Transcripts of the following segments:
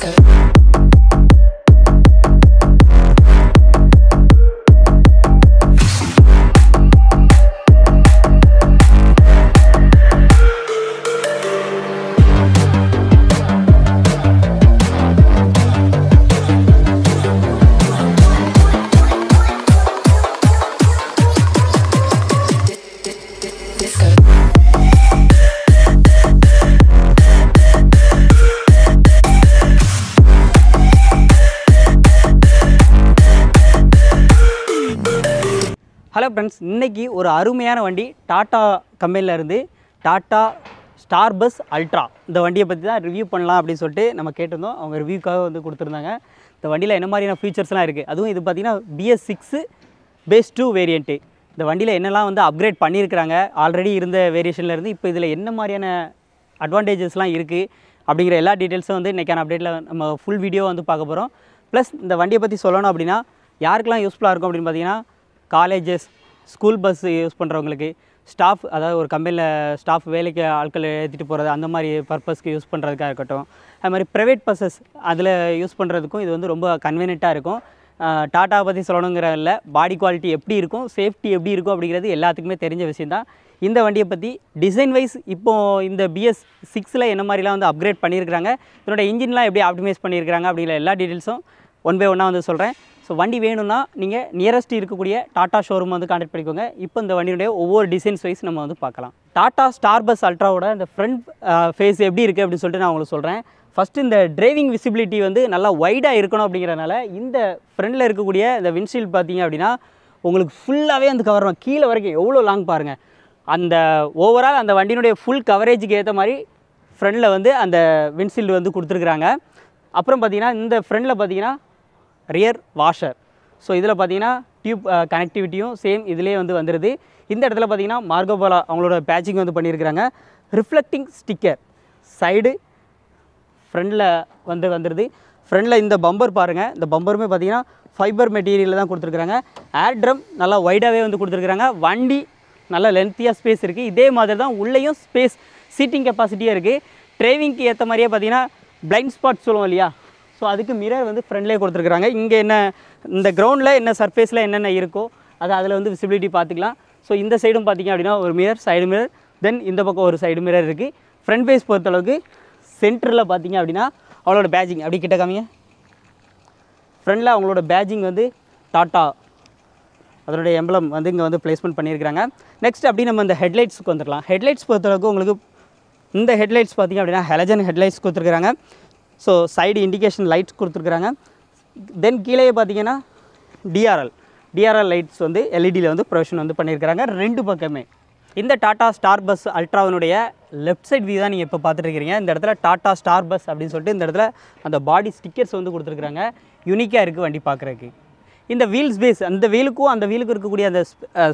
disco. Friends இன்றைக்கி ஒரு அருமையான வண்டி டாட்டா கம்பெனிலேருந்து டாட்டா ஸ்டார் பஸ் அல்ட்ரா இந்த வண்டியை பற்றி தான் ரிவ்யூ பண்ணலாம் அப்படின்னு சொல்லிட்டு நம்ம கேட்டிருந்தோம் அவங்க ரிவ்யூக்காக வந்து கொடுத்துருந்தாங்க இந்த வண்டியில் என்ன மாதிரியான ஃபீச்சர்ஸ்லாம் இருக்குது அதுவும் இது பார்த்திங்கன்னா BS six phase two variant இந்த வண்டியில் என்னெல்லாம் வந்து அப்கிரேட் பண்ணியிருக்கிறாங்க ஆல்ரெடி இருந்த வேரியேஷன்லேருந்து இப்போ இதில் என்ன மாதிரியான அட்வான்டேஜஸ்லாம் இருக்குது அப்படிங்கிற எல்லா டீட்டெயில்ஸும் வந்து இன்றைக்கான அப்டேட்டில் நம்ம ஃபுல் வீடியோ வந்து பார்க்க போகிறோம் ப்ளஸ் இந்த வண்டியை பற்றி சொல்லணும் அப்படின்னா யாருக்கெல்லாம் யூஸ்ஃபுல்லாக இருக்கும் அப்படின்னு பார்த்தீங்கன்னா காலேஜஸ் ஸ்கூல் பஸ் யூஸ் பண்ணுறவங்களுக்கு ஸ்டாஃப் அதாவது ஒரு கம்பெனியில் ஸ்டாஃப் வேலைக்கு ஆட்கள் ஏற்றிட்டு போகிறது அந்த மாதிரி பர்பஸ்க்கு யூஸ் பண்ணுறதுக்காக இருக்கட்டும் அது மாதிரி ப்ரைவேட் பஸ்ஸஸ் அதில் யூஸ் பண்ணுறதுக்கும் இது வந்து ரொம்ப கன்வீனியண்ட்டாக இருக்கும் டாட்டா பற்றி சொல்லணுங்கிறதில்ல பாடி குவாலிட்டி எப்படி இருக்கும் சேஃப்டி எப்படி இருக்கும் அப்படிங்கிறது எல்லாத்துக்குமே தெரிஞ்ச விஷயந்தான் இந்த வண்டியை பற்றி டிசைன் வைஸ் இப்போது இந்த பிஎஸ் சிக்ஸில் என்ன மாதிரிலாம் வந்து அப்கிரேட் பண்ணியிருக்கிறாங்க இதனோட இன்ஜின்லாம் எப்படி ஆப்டிமைஸ் பண்ணியிருக்கிறாங்க அப்படிங்கிற எல்லா டீட்டெயில்ஸும் ஒன் பை ஒன்னாக வந்து சொல்கிறேன் ஸோ வண்டி வேணும்னா நீங்கள் நியரஸ்ட் இருக்கக்கூடிய டாட்டா ஷோரூம் வந்து காண்டக்ட் பண்ணிக்கோங்க இப்போ இந்த வண்டியுடைய ஒவ்வொரு டிசைன்ஸ் வைஸ் நம்ம வந்து பார்க்கலாம் டாட்டா ஸ்டார் பஸ் அல்ட்ராவோட இந்த ஃப்ரண்ட் ஃபேஸ் எப்படி இருக்குது அப்படின்னு சொல்லிட்டு நான் உங்களுக்கு சொல்கிறேன் ஃபஸ்ட்டு இந்த டிரைவிங் விசிபிலிட்டி வந்து நல்லா வைடாக இருக்கணும் அப்படிங்கிறனால இந்த ஃப்ரண்டில் இருக்கக்கூடிய இந்த விண்ட்ஷீல்டு பார்த்தீங்க அப்படின்னா உங்களுக்கு ஃபுல்லாகவே அந்த கவர் கீழே வரைக்கும் எவ்வளோ லாங் பாருங்கள் அந்த ஓவரால் அந்த வண்டியினுடைய ஃபுல் கவரேஜுக்கு ஏற்ற மாதிரி ஃப்ரண்டில் வந்து அந்த விண்ட்ஷீல்டு வந்து கொடுத்துருக்குறாங்க அப்புறம் பார்த்திங்கன்னா இந்த ஃப்ரண்டில் பார்த்திங்கன்னா ரியர் வாஷர் ஸோ இதில் பார்த்தீங்கன்னா டியூப் கனெக்டிவிட்டியும் சேம் இதிலே வந்து வந்துடுது இந்த இடத்துல பார்த்தீங்கன்னா மார்கோபாலா அவங்களோட பேச்சிங் வந்து பண்ணியிருக்கிறாங்க ரிஃப்ளெக்டிங் ஸ்டிக்கர் சைடு ஃப்ரண்டில் வந்து வந்துடுது ஃப்ரண்டில் இந்த பம்பர் பாருங்கள் இந்த பம்பருமே பார்த்திங்கன்னா ஃபைபர் மெட்டீரியலில் தான் கொடுத்துருக்குறாங்க ஏர் ட்ரம் நல்லா ஒய்டாகவே வந்து கொடுத்துருக்குறாங்க வண்டி நல்லா லென்த்தியாக ஸ்பேஸ் இருக்குது இதே மாதிரி தான் உள்ளேயும் ஸ்பேஸ் சீட்டிங் கெப்பாசிட்டியாக இருக்குது ட்ரைவிங்க்கு ஏற்ற மாதிரியே பார்த்திங்கன்னா பிளைண்ட் ஸ்பாட் சொல்லுவோம் இல்லையா ஸோ அதுக்கு மிரர் வந்து ஃப்ரெண்ட்லேயே கொடுத்துருக்குறாங்க இங்கே என்ன இந்த கிரவுண்டில் என்ன சர்ஃபேஸில் என்னென்ன இருக்கோ அது அதில் வந்து விசிபிலிட்டி பார்த்துக்கலாம் ஸோ இந்த சைடும் பார்த்திங்க அப்படின்னா ஒரு மிரர் சைடு மிரர் தென் இந்த பக்கம் ஒரு சைடு மிரர் இருக்குது ஃப்ரண்ட் பேஸ் பொறுத்தளவுக்கு சென்டரில் பார்த்திங்க அப்படின்னா அவளோட பேஜிங் அப்படி கிட்ட காமிங்க ஃப்ரண்டில் அவங்களோட பேஜிங் வந்து டாட்டா அதனுடைய எம்பளம் வந்து இங்கே வந்து ப்ளேஸ்மெண்ட் பண்ணியிருக்கிறாங்க நெக்ஸ்ட் அப்படி நம்ம இந்த ஹெட்லைட்ஸுக்கு வந்துடலாம் ஹெட்லைட்ஸ் பொறுத்தளவுக்கு உங்களுக்கு இந்த ஹெட்லைட்ஸ் பார்த்திங்க அப்படின்னா ஹெலஜன் ஹெட்லைட்ஸ் கொடுத்துருக்குறாங்க ஸோ சைடு இண்டிகேஷன் லைட்ஸ் கொடுத்துருக்குறாங்க தென் கீழே பார்த்தீங்கன்னா டிஆர்எல் டிஆர்எல் லைட்ஸ் வந்து எல்இடியில் e வந்து ப்ரொவிஷன் வந்து பண்ணியிருக்கிறாங்க ரெண்டு பக்கமே இந்த டாட்டா ஸ்டார் பஸ் அல்ட்ராவினுடைய லெஃப்ட் சைட் வியூ தான் நீங்கள் இப்போ பார்த்துருக்கிறீங்க இந்த இடத்துல டாட்டா ஸ்டார் பஸ் அப்படின்னு சொல்லிட்டு இந்த இடத்துல அந்த பாடி ஸ்டிக்கர்ஸ் வந்து கொடுத்துருக்குறாங்க யூனிக்காக இருக்குது வண்டி பார்க்குறதுக்கு இந்த வீல் ஸ்பேஸ் அந்த வீலுக்கும் அந்த வீலுக்கு இருக்கக்கூடிய அந்த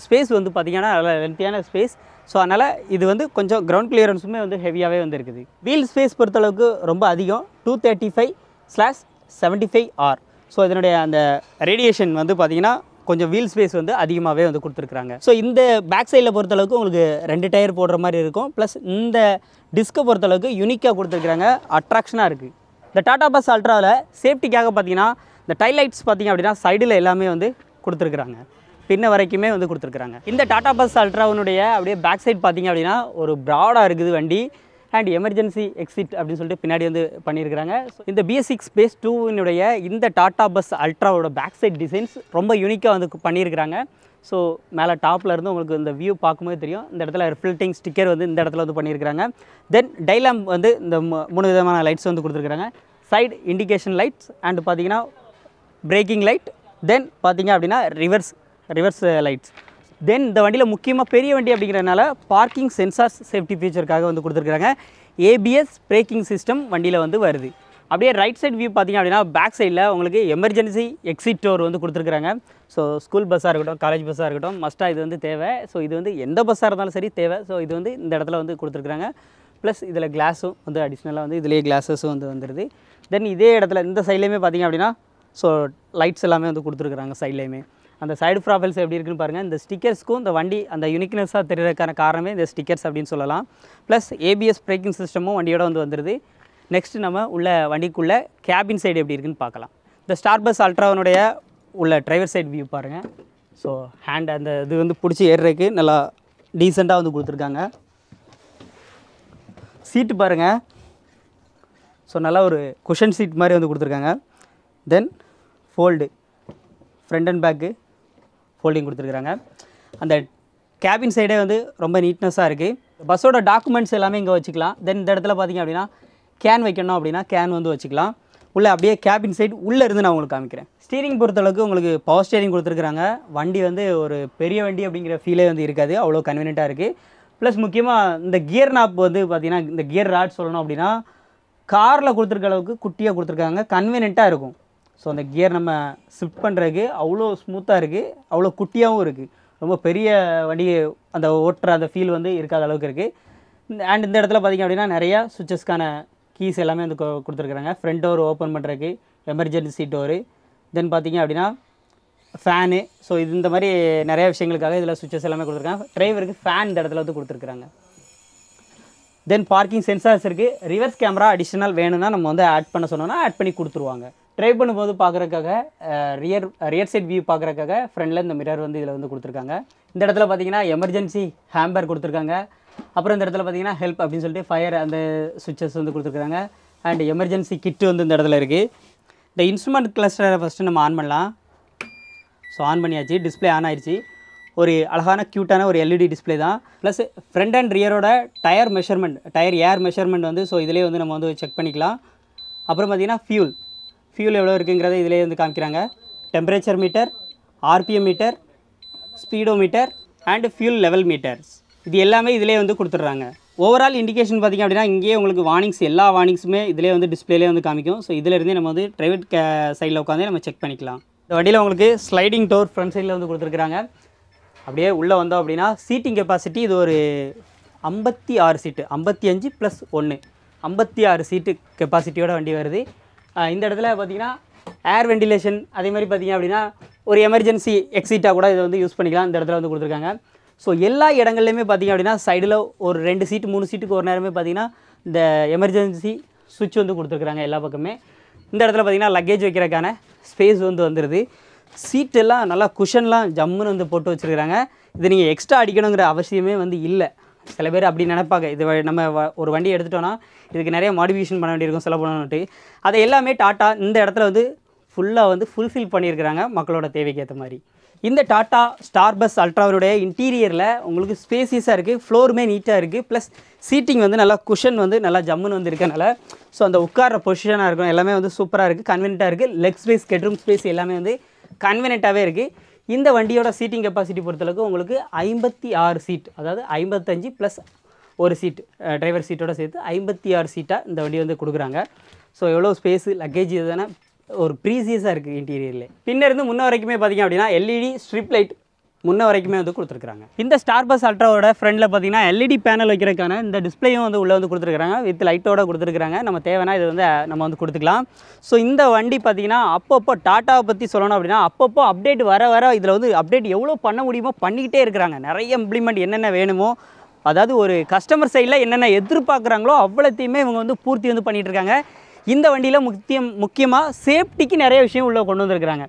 ஸ்பேஸ் வந்து பார்த்திங்கன்னா நல்ல லென்த்தியான ஸ்பேஸ் ஸோ அதனால் இது வந்து கொஞ்சம் கிரவுண்ட் கிளியரன்ஸுமே வந்து ஹெவியாகவே வந்து இருக்குது வீல் ஸ்பேஸ் பொறுத்தளவுக்கு ரொம்ப அதிகம் two thirty five slash seventy five R so இதனுடைய அந்த ரேடியேஷன் வந்து பார்த்திங்கன்னா கொஞ்சம் வீல் ஸ்பேஸ் வந்து அதிகமாகவே வந்து கொடுத்துருக்குறாங்க ஸோ இந்த பேக் சைடில் பொறுத்தளவுக்கு உங்களுக்கு ரெண்டு டயர் போடுற மாதிரி இருக்கும் ப்ளஸ் இந்த டிஸ்கை பொறுத்தளவுக்கு யூனிக்காக கொடுத்துருக்குறாங்க அட்ராக்ஷனாக இருக்குது இந்த டாட்டா பஸ் அல்ட்ராவில் சேஃப்டிக்காக பார்த்தீங்கன்னா இந்த டைலைட்ஸ் பார்த்திங்க அப்படின்னா சைடில் எல்லாமே வந்து கொடுத்துருக்குறாங்க பின்ன வரைக்குமே வந்து கொடுத்துருக்குறாங்க இந்த டாட்டா பஸ் அல்ட்ராவுனுடைய அப்படியே பேக் சைட் பார்த்திங்க அப்படின்னா ஒரு ப்ராடாக இருக்குது வண்டி அண்ட் எமர்ஜென்சி எக்ஸிட் அப்படின்னு சொல்லிட்டு பின்னாடி வந்து பண்ணியிருக்கிறாங்க இந்த பிஎஸ்சிக்ஸ் பேஸ் டூவினுடைய இந்த டாட்டா பஸ் அல்ட்ராவோட பேக் சைட் டிசைன்ஸ் ரொம்ப யூனிக்காக வந்து பண்ணியிருக்கிறாங்க ஸோ மேலே டாப்பில் இருந்து உங்களுக்கு இந்த வியூ பார்க்கும்போது தெரியும் இந்த இடத்துல ரிஃப்ளெக்டிங் ஸ்டிக்கர் வந்து இந்த இடத்துல வந்து பண்ணியிருக்கிறாங்க தென் டைலாம் வந்து இந்த மூணு விதமான லைட்ஸ் வந்து கொடுத்துருக்குறாங்க சைடு இண்டிகேஷன் லைட்ஸ் அண்ட் பார்த்தீங்கன்னா பிரேக்கிங் லைட் தென் பார்த்தீங்க அப்படின்னா ரிவர்ஸ் ரிவர்ஸ் லைட்ஸ் தென் இந்த வண்டியில் முக்கியமாக பெரிய வண்டி அப்படிங்கிறதுனால பார்க்கிங் சென்சார்ஸ் சேஃப்டி ஃபீச்சருக்காக வந்து கொடுத்துருக்குறாங்க ஏபிஎஸ் பிரேக்கிங் சிஸ்டம் வண்டியில் வந்து வருது அப்படியே ரைட் சைட் வியூ பார்த்திங்க அப்படின்னா பேக் சைடில் உங்களுக்கு எமர்ஜென்சி எக்ஸிட் டோர் வந்து கொடுத்துருக்குறாங்க ஸோ ஸ்கூல் பஸ்ஸாக இருக்கட்டும் காலேஜ் பஸ்ஸாக இருக்கட்டும் மஸ்ட்டாக இது வந்து தேவை ஸோ இது வந்து எந்த பஸ்ஸாக இருந்தாலும் சரி தேவை ஸோ இது வந்து இந்த இடத்துல வந்து கொடுத்துருக்குறாங்க ப்ளஸ் இதில் கிளாஸும் வந்து அடிஷ்னலாக வந்து இதிலேயே கிளாஸஸும் வந்து வந்துடுது தென் இதே இடத்துல இந்த சைட்லேயுமே பார்த்திங்க அப்படின்னா ஸோ லைட்ஸ் எல்லாமே வந்து கொடுத்துருக்குறாங்க சைட்லேயுமே அந்த சைடு ப்ராஃபைல்ஸ் எப்படி இருக்குன்னு பாருங்கள் இந்த ஸ்டிக்கர்ஸ்க்கும் இந்த வண்டி அந்த யூனிக்னஸாக தெரியறதுக்கான காரணமே இந்த ஸ்டிக்கர்ஸ் அப்படின்னு சொல்லலாம் ப்ளஸ் ஏபிஎஸ் பிரேக்கிங் சிஸ்டமும் வண்டியோட வந்து வந்துடுது நெக்ஸ்ட் நம்ம உள்ள வண்டிக்குள்ளே கேபின் சைடு எப்படி இருக்குன்னு பார்க்கலாம் இந்த ஸ்டார் பஸ் அல்ட்ராவனுடைய உள்ள டிரைவர் சைடு வியூ பாருங்கள் ஸோ ஹேண்ட் அந்த இது வந்து பிடிச்சி ஏறுறதுக்கு நல்லா டீசெண்டாக வந்து கொடுத்துருக்காங்க சீட்டு பாருங்கள் ஸோ நல்லா ஒரு குஷன் சீட் மாதிரி வந்து கொடுத்துருக்காங்க then fold front and back folding கொடுத்துருக்குறாங்க அந்த கேபின் சைடே வந்து ரொம்ப நீட்னஸாக இருக்குது பஸ்ஸோட டாக்குமெண்ட்ஸ் எல்லாமே இங்கே வச்சுக்கலாம் தென் இந்த இடத்துல பார்த்திங்க அப்படின்னா கேன் வைக்கணும் அப்படின்னா கேன் வந்து வச்சுக்கலாம் உள்ளே அப்படியே கேபின் சைட் உள்ளே இருந்து நான் உங்களுக்கு காமிக்கிறேன் ஸ்டீரிங் பொறுத்தளவுக்கு உங்களுக்கு பவர் ஸ்டீரிங் கொடுத்துருக்குறாங்க வண்டி வந்து ஒரு பெரிய வண்டி அப்படிங்கிற ஃபீலே வந்து இருக்காது அவ்வளோ கன்வீனியண்ட்டாக இருக்குது ப்ளஸ் முக்கியமாக இந்த கியர் நாப் வந்து பார்த்திங்கன்னா இந்த கியர் ராட் சொல்லணும் அப்படின்னா காரில் கொடுத்துருக்க அளவுக்கு குட்டியாக கொடுத்துருக்காங்க கன்வீனியண்ட்டாக இருக்கும் ஸோ அந்த கியர் நம்ம ஸ்லிப் பண்ணுறதுக்கு அவ்வளோ ஸ்மூத்தாக இருக்குது அவ்வளோ குட்டியாகவும் இருக்குது ரொம்ப பெரிய வண்டி அந்த ஓட்டுற அந்த ஃபீல் வந்து இருக்காத அளவுக்கு இருக்குது அண்ட் இந்த இடத்துல பார்த்திங்க அப்படின்னா நிறையா சுவிச்சஸ்க்கான கீஸ் எல்லாமே வந்து கொடுத்துருக்குறாங்க ஃப்ரண்ட் டோர் ஓப்பன் பண்ணுறதுக்கு எமர்ஜென்சி டோரு தென் பார்த்திங்க அப்படின்னா ஃபேனு ஸோ இது இந்த மாதிரி நிறையா விஷயங்களுக்காக இதில் சுவிச்சஸ் எல்லாமே கொடுத்துருக்காங்க டிரைவருக்கு ஃபேன் இந்த இடத்துல வந்து கொடுத்துருக்குறாங்க தென் பார்க்கிங் சென்சார்ஸ் இருக்குது ரிவர்ஸ் கேமரா அடிஷ்னல் வேணும்னா நம்ம வந்து ஆட் பண்ண சொன்னோன்னா ஆட் பண்ணி கொடுத்துருவாங்க ட்ரை பண்ணும்போது பார்க்குறக்காக ரியர் ரியர் சைட் வியூ பார்க்குறக்காக ஃப்ரெண்டில் இந்த மிரர் வந்து இதில் வந்து கொடுத்துருக்காங்க இந்த இடத்துல பார்த்தீங்கன்னா எமர்ஜென்சி ஹேம்பர் கொடுத்துருக்காங்க அப்புறம் இந்த இடத்துல பார்த்தீங்கன்னா ஹெல்ப் அப்படின்னு சொல்லிட்டு ஃபயர் அந்த சுவிச்சஸ் வந்து கொடுத்துருக்காங்க அண்ட் எமர்ஜென்சி கிட்டு வந்து இந்த இடத்துல இருக்குது இந்த இன்ஸ்ட்ருமெண்ட் கிளஸ்டரை ஃபஸ்ட்டு நம்ம ஆன் பண்ணலாம் ஸோ ஆன் பண்ணியாச்சு டிஸ்பிளே ஆன் ஆயிடுச்சு ஒரு அழகான க்யூட்டான ஒரு எல்இடி டிஸ்பிளே e தான் ப்ளஸ் ஃப்ரண்ட் அண்ட் ரியரோட tyre measurement tyre air measurement வந்து ஸோ இதிலே வந்து நம்ம வந்து செக் பண்ணிக்கலாம் அப்புறம் பார்த்திங்கன்னா ஃபியூல் ஃபியூல் எவ்வளோ இருக்குங்கிறத இதிலே வந்து காமிக்கிறாங்க temperature meter RPM meter speedometer and fuel level meters இது எல்லாமே இதிலே வந்து கொடுத்துட்றாங்க ஓவரால் இண்டிகேஷன் பார்த்திங்க அப்படின்னா இங்கேயே உங்களுக்கு வார்னிங்ஸ் எல்லா வார்னிங்ஸுமே இதிலே வந்து டிஸ்பிளேலே வந்து காமிக்கும் ஸோ இதிலேருந்தே நம்ம வந்து ப்ரைவேட் க சைடில் உட்காந்து நம்ம செக் பண்ணிக்கலாம் இந்த வண்டியில் உங்களுக்கு ஸ்லைடிங் டோர் ஃப்ரண்ட் சைடில் வந்து கொடுத்துருக்குறாங்க அப்படியே உள்ளே வந்தோம் அப்படின்னா சீட்டிங் கெப்பாசிட்டி இது ஒரு ஐம்பத்தி ஆறு சீட்டு ஐம்பத்தி அஞ்சு ப்ளஸ் ஒன்று ஐம்பத்தி ஆறு சீட்டு கெப்பாசிட்டியோட வண்டி வருது இந்த இடத்துல பார்த்திங்கன்னா ஏர் வெண்டிலேஷன் அதே மாதிரி பார்த்திங்க அப்படின்னா ஒரு எமர்ஜென்சி எக்ஸிட்டாக கூட இதை வந்து யூஸ் பண்ணிக்கலாம் இந்த இடத்துல வந்து கொடுத்துருக்காங்க ஸோ எல்லா இடங்கள்லையுமே பார்த்திங்க அப்படின்னா சைடில் ஒரு ரெண்டு சீட்டு மூணு சீட்டுக்கு ஒரு நேரமே பார்த்திங்கன்னா இந்த எமர்ஜென்சி சுவிட்ச் வந்து கொடுத்துருக்குறாங்க எல்லா பக்கமே இந்த இடத்துல பார்த்திங்கன்னா லக்கேஜ் வைக்கிறக்கான ஸ்பேஸ் வந்து வந்துடுது சீட்டெல்லாம் நல்லா குஷன்லாம் ஜம்முன்னு வந்து போட்டு வச்சுருக்கிறாங்க இது நீங்கள் எக்ஸ்ட்ரா அடிக்கணுங்கிற அவசியமே வந்து இல்லை சில பேர் அப்படி நினைப்பாங்க இது நம்ம ஒரு வண்டி எடுத்துட்டோன்னா இதுக்கு நிறைய மாடிஃபிகேஷன் பண்ண வேண்டியிருக்கும் சொல்ல போனோன்னுட்டு அதை எல்லாமே டாட்டா இந்த இடத்துல வந்து ஃபுல்லாக வந்து ஃபுல்ஃபில் பண்ணியிருக்கிறாங்க மக்களோட தேவைக்கு ஏற்ற மாதிரி இந்த டாட்டா ஸ்டார் பஸ் அல்ட்ராவருடைய இன்டீரியரில் உங்களுக்கு ஸ்பேசியஸாக இருக்குது ஃப்ளோருமே நீட்டாக இருக்குது ப்ளஸ் சீட்டிங் வந்து நல்லா குஷன் வந்து நல்லா ஜம்முன்னு வந்து இருக்கனால ஸோ அந்த உட்கார பொசிஷனாக இருக்கும் எல்லாமே வந்து சூப்பராக இருக்குது கன்வீனியண்ட்டாக இருக்குது லெக் ஸ்பேஸ் கெட்ரூம் ஸ்பேஸ் எல்லாமே வந்து கன்வீனியண்ட்டாகவே இருக்குது இந்த வண்டியோட சீட்டிங் கெப்பாசிட்டி பொறுத்தளவுக்கு உங்களுக்கு ஐம்பத்தி ஆறு சீட் அதாவது ஐம்பத்தஞ்சு ப்ளஸ் ஒரு சீட் டிரைவர் சீட்டோட சேர்த்து ஐம்பத்தி ஆறு சீட்டாக இந்த வண்டி வந்து கொடுக்குறாங்க ஸோ எவ்வளோ ஸ்பேஸு லக்கேஜ் இதுதானே ஒரு ப்ரீசியஸாக இருக்குது இன்டீரியரில் பின்னிருந்து முன்ன வரைக்குமே பார்த்திங்க அப்படின்னா எல்இடி ஸ்ட்ரிப் லைட் முன்ன வரைக்குமே வந்து கொடுத்துருக்காங்க இந்த ஸ்டார் பஸ் அல்ட்ராவோட ஃப்ரண்டில் பார்த்தீங்கன்னா எல்இடி பேனல் e வைக்கிறதுக்கான இந்த டிஸ்பிளேயும் வந்து உள்ளே வந்து கொடுத்துருக்காங்க வித் லைட்டோட கொடுத்துருக்காங்க நம்ம தேவைனா இது வந்து நம்ம வந்து கொடுத்துக்கலாம் ஸோ இந்த வண்டி பார்த்தீங்கன்னா அப்பப்போ டாட்டாவை பற்றி சொல்லணும் அப்படின்னா அப்பப்போ அப்டேட் வர வர இதில் வந்து அப்டேட் எவ்வளோ பண்ண முடியுமோ பண்ணிக்கிட்டே இருக்கிறாங்க நிறைய இம்ப்ளிமெண்ட் என்னென்ன வேணுமோ அதாவது ஒரு கஸ்டமர் சைடில் என்னென்ன எதிர்பார்க்குறாங்களோ அவ்வளோத்தையுமே இவங்க வந்து பூர்த்தி வந்து பண்ணிகிட்ருக்காங்க இந்த வண்டியில் முக்கியம் முக்கியமாக சேஃப்டிக்கு நிறைய விஷயம் உள்ளே கொண்டு வந்துருக்கிறாங்க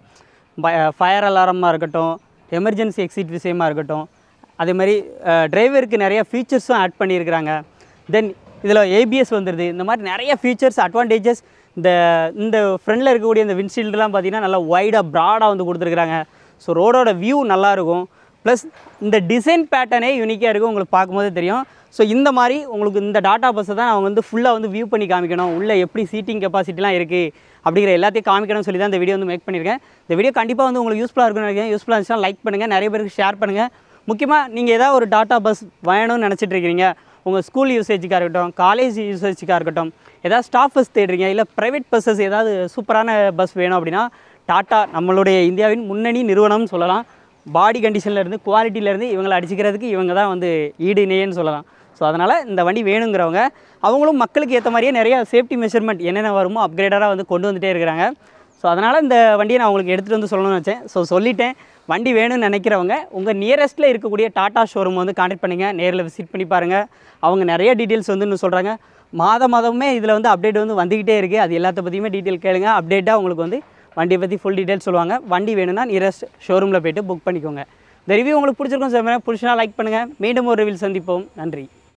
ஃபயர் அலாரமாக இருக்கட்டும் எமர்ஜென்சி எக்ஸிட் விஷயமாக இருக்கட்டும் அதே மாதிரி டிரைவருக்கு நிறைய ஃபீச்சர்ஸும் ஆட் பண்ணியிருக்கிறாங்க தென் இதில் ஏபிஎஸ் வந்துடுது இந்த மாதிரி நிறைய ஃபீச்சர்ஸ் அட்வான்டேஜஸ் இந்த இந்த ஃப்ரண்டில் இருக்கக்கூடிய இந்த விண்ட்ஷீல்டுலாம் பார்த்திங்கன்னா நல்லா ஒய்டாக ப்ராடாக வந்து கொடுத்துருக்குறாங்க ஸோ ரோடோட வியூ நல்லாயிருக்கும் ப்ளஸ் இந்த டிசைன் பேட்டர்னே யூனிக்காக இருக்கும் உங்களுக்கு பார்க்கும்போது தெரியும் ஸோ இந்த மாதிரி உங்களுக்கு இந்த டாட்டா பஸ்ஸை தான் அவங்க வந்து ஃபுல்லாக வந்து வியூ பண்ணி காமிக்கணும் உள்ளே எப்படி சீட்டிங் கெப்பாசிட்டிலாம் இருக்குது அப்படிங்கிற எல்லாத்தையும் காமிக்கணும்னு சொல்லி தான் இந்த வீடியோ வந்து மேக் பண்ணியிருக்கேன் இந்த வீடியோ கண்டிப்பாக வந்து உங்களுக்கு யூஸ்ஃபுல்லாக இருக்குன்னு நினைக்கிறேன் யூஸ்ஃபுல்லாக இருந்துச்சுன்னா லைக் பண்ணுங்கள் நிறைய பேருக்கு ஷேர் பண்ணுங்கள் முக்கியமாக நீங்கள் ஏதாவது ஒரு டாட்டா பஸ் வேணும்னு நினச்சிட்டு இருக்கிறீங்க உங்கள் ஸ்கூல் யூசேஜுக்காக இருக்கட்டும் காலேஜ் யூசேஜுக்காக இருக்கட்டும் ஏதாவது ஸ்டாஃப் பஸ் தேடுறீங்க இல்லை ப்ரைவேட் பஸ்ஸஸ் ஏதாவது சூப்பரான பஸ் வேணும் அப்படின்னா டாட்டா நம்மளுடைய இந்தியாவின் முன்னணி நிறுவனம்னு சொல்லலாம் பாடி கண்டிஷன்லேருந்து குவாலிட்டியிலேருந்து இவங்களை அடிச்சுக்கிறதுக்கு இவங்க தான் வந்து ஈடு இணையன்னு சொல்லலாம் ஸோ அதனால் இந்த வண்டி வேணுங்கிறவங்க அவங்களும் மக்களுக்கு ஏற்ற மாதிரியே நிறையா சேஃப்டி மெஷர்மெண்ட் என்னென்ன வருமோ அப்கிரேடராக வந்து கொண்டு வந்துகிட்டே இருக்கிறாங்க ஸோ அதனால் இந்த வண்டியை நான் உங்களுக்கு எடுத்துகிட்டு வந்து சொல்லணும்னு வச்சேன் ஸோ சொல்லிட்டேன் வண்டி வேணும்னு நினைக்கிறவங்க உங்கள் நியரஸ்ட்டில் இருக்கக்கூடிய டாட்டா ஷோரூம் வந்து கான்டெக்ட் பண்ணுங்கள் நேரில் விசிட் பண்ணி பாருங்கள் அவங்க நிறைய டீட்டெயில்ஸ் வந்து இன்னும் சொல்கிறாங்க மாத மாதமே இதில் வந்து அப்டேட் வந்து வந்துக்கிட்டே இருக்குது அது எல்லாத்த பற்றியுமே டீட்டெயில் கேளுங்க அப்டேட்டாக உங்களுக்கு வந்து வண்டியை பற்றி ஃபுல் டீட்டெயில் சொல்லுவாங்க வண்டி வேணும்னா நியரஸ்ட் ஷோரூமில் போய்ட்டு புக் பண்ணிக்கோங்க இந்த ரிவ்யூ உங்களுக்கு பிடிச்சிருக்கும் சார் பிடிச்சினா லைக் பண்ணுங்கள் மீண்டும் ஒரு ரிவில் சந்திப்போம் நன்றி